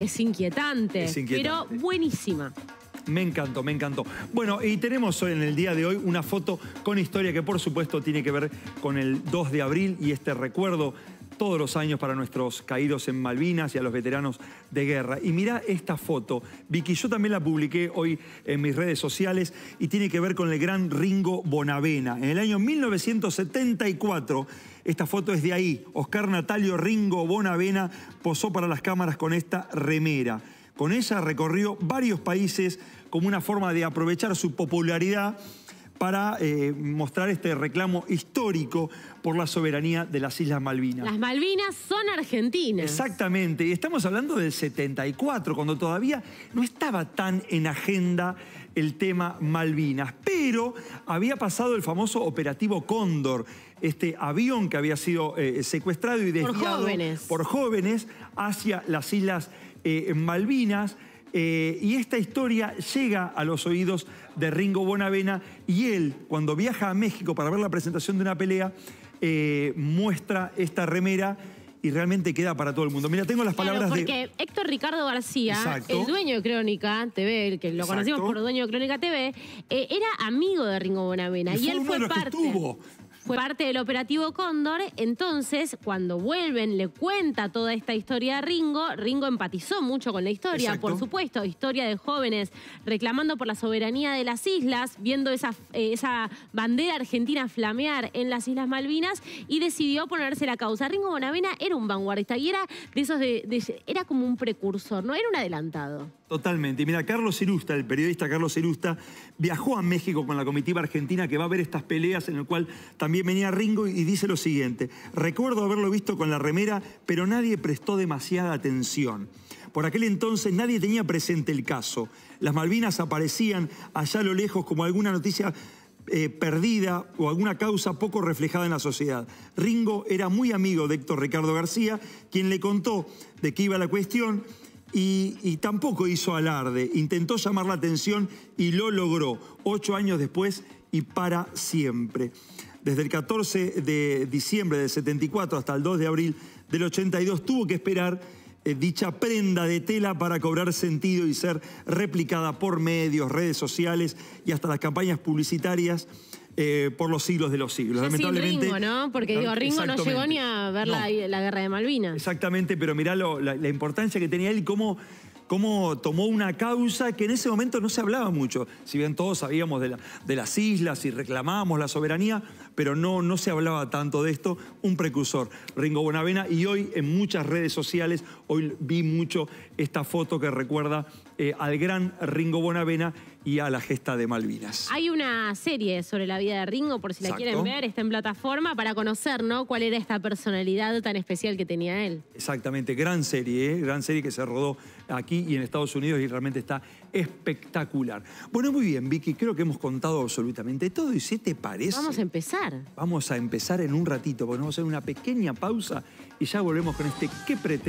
Es inquietante, pero buenísima. Me encantó, me encantó. Bueno, y tenemos hoy en el día de hoy una foto con historia que por supuesto tiene que ver con el 2 de abril y este recuerdo todos los años para nuestros caídos en Malvinas y a los veteranos de guerra. Y mirá esta foto, Vicky, yo también la publiqué hoy en mis redes sociales y tiene que ver con el gran Ringo Bonavena. En el año 1974, esta foto es de ahí, Oscar Natalio Ringo Bonavena posó para las cámaras con esta remera. Con ella recorrió varios países como una forma de aprovechar su popularidad para eh, mostrar este reclamo histórico por la soberanía de las Islas Malvinas. Las Malvinas son argentinas. Exactamente, y estamos hablando del 74, cuando todavía no estaba tan en agenda el tema Malvinas, pero había pasado el famoso operativo Cóndor, este avión que había sido eh, secuestrado y desviado por jóvenes. hacia las Islas eh, Malvinas eh, y esta historia llega a los oídos de Ringo Bonavena y él, cuando viaja a México para ver la presentación de una pelea, eh, muestra esta remera y realmente queda para todo el mundo. Mira, tengo las palabras claro, porque Héctor Ricardo García, el dueño de Crónica TV, que lo conocimos por dueño de Crónica TV, eh, era amigo de Ringo Bonavena y, él fue parte fue parte del operativo Cóndor. Entonces, cuando vuelven, le cuenta toda esta historia a Ringo. Ringo empatizó mucho con la historia, por supuesto. Historia de jóvenes reclamando por la soberanía de las islas, viendo esa, esa bandera argentina flamear en las Islas Malvinas y decidió ponerse la causa. Ringo Bonavena era un vanguardista y era de esos era como un precursor, no era un adelantado. Totalmente. y Mira, Carlos Irusta, el periodista Carlos Irusta, viajó a México con la comitiva argentina que va a ver estas peleas en el cual también venía Ringo y dice lo siguiente, recuerdo haberlo visto con la remera, pero nadie prestó demasiada atención. Por aquel entonces nadie tenía presente el caso. Las Malvinas aparecían allá a lo lejos como alguna noticia eh, perdida o alguna causa poco reflejada en la sociedad. Ringo era muy amigo de Héctor Ricardo García, quien le contó de qué iba la cuestión y, tampoco hizo alarde. Intentó llamar la atención y lo logró, ocho años después y para siempre desde el 14 de diciembre del 74 hasta el 2 de abril del 82, tuvo que esperar eh, dicha prenda de tela para cobrar sentido y ser replicada por medios, redes sociales y hasta las campañas publicitarias eh, por los siglos de los siglos. Lamentablemente, Ringo, ¿no? Porque digo, Ringo no llegó ni a ver la, guerra de Malvinas. Exactamente, pero mirá la, la, importancia que tenía él y cómo cómo tomó una causa que en ese momento no se hablaba mucho. Si bien todos sabíamos de, las islas y reclamábamos la soberanía, pero no, no se hablaba tanto de esto, un precursor, Ringo Bonavena, y hoy en muchas redes sociales, hoy vi mucho esta foto que recuerda eh, al gran Ringo Bonavena y a la gesta de Malvinas. Hay una serie sobre la vida de Ringo, por si la quieren ver, está en plataforma para conocer ¿no? cuál era esta personalidad tan especial que tenía él. Exactamente, gran serie, ¿eh? gran serie que se rodó aquí y en Estados Unidos y realmente está espectacular. Bueno, muy bien, Vicky, creo que hemos contado absolutamente todo y si te parece... Vamos a empezar. Vamos a empezar en un ratito, porque vamos a hacer una pequeña pausa y ya volvemos con este ¿Qué pretende?